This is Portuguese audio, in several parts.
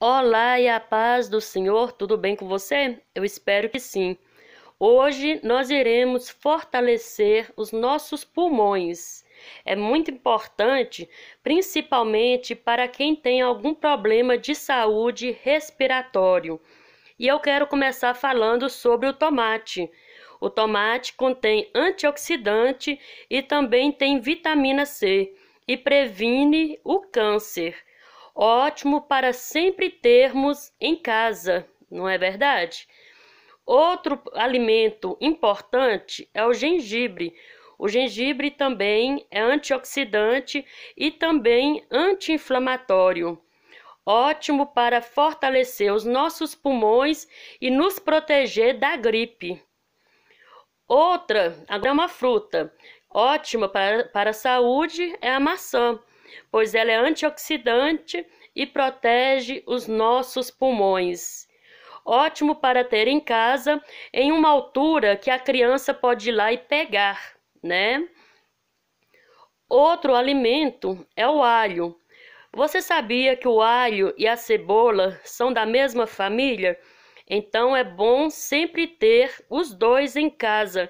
Olá e a paz do Senhor, tudo bem com você? Eu espero que sim. Hoje nós iremos fortalecer os nossos pulmões. É muito importante, principalmente para quem tem algum problema de saúde respiratório. E eu quero começar falando sobre o tomate. O tomate contém antioxidante e também tem vitamina C e previne o câncer ótimo para sempre termos em casa, não é verdade? Outro alimento importante é o gengibre. O gengibre também é antioxidante e também anti-inflamatório. Ótimo para fortalecer os nossos pulmões e nos proteger da gripe. Outra, a é uma fruta, ótima para, para a saúde é a maçã pois ela é antioxidante e protege os nossos pulmões. Ótimo para ter em casa em uma altura que a criança pode ir lá e pegar, né? Outro alimento é o alho. Você sabia que o alho e a cebola são da mesma família? Então é bom sempre ter os dois em casa,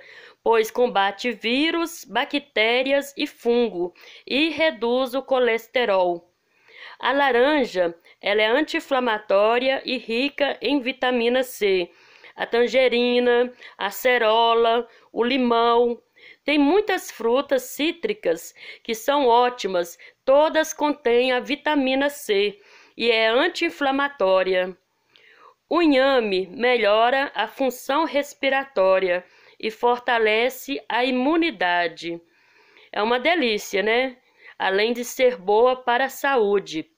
pois combate vírus, bactérias e fungo e reduz o colesterol. A laranja, ela é anti-inflamatória e rica em vitamina C. A tangerina, a cerola, o limão, tem muitas frutas cítricas que são ótimas, todas contêm a vitamina C e é anti-inflamatória. O inhame melhora a função respiratória e fortalece a imunidade. É uma delícia, né? Além de ser boa para a saúde.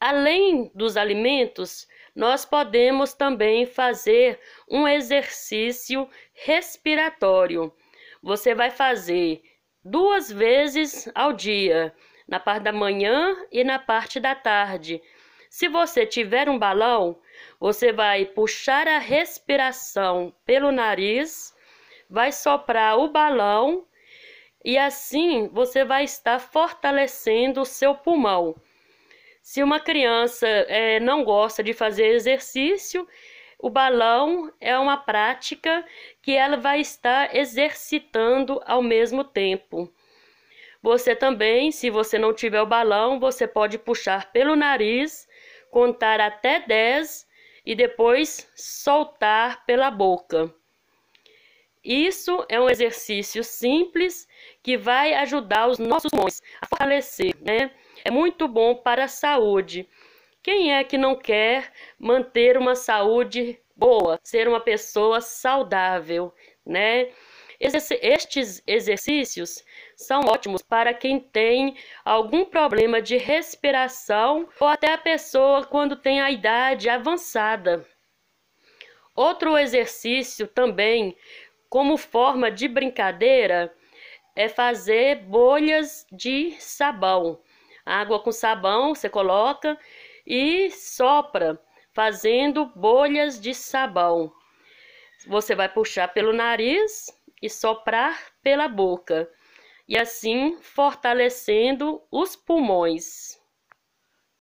Além dos alimentos, nós podemos também fazer um exercício respiratório. Você vai fazer duas vezes ao dia, na parte da manhã e na parte da tarde se você tiver um balão, você vai puxar a respiração pelo nariz, vai soprar o balão e assim você vai estar fortalecendo o seu pulmão. Se uma criança é, não gosta de fazer exercício, o balão é uma prática que ela vai estar exercitando ao mesmo tempo. Você também, se você não tiver o balão, você pode puxar pelo nariz contar até 10 e depois soltar pela boca. Isso é um exercício simples que vai ajudar os nossos pulmões a fortalecer, né? É muito bom para a saúde. Quem é que não quer manter uma saúde boa, ser uma pessoa saudável, né? Estes exercícios são ótimos para quem tem algum problema de respiração ou até a pessoa quando tem a idade avançada. Outro exercício também, como forma de brincadeira, é fazer bolhas de sabão. Água com sabão você coloca e sopra, fazendo bolhas de sabão. Você vai puxar pelo nariz e soprar pela boca, e assim fortalecendo os pulmões.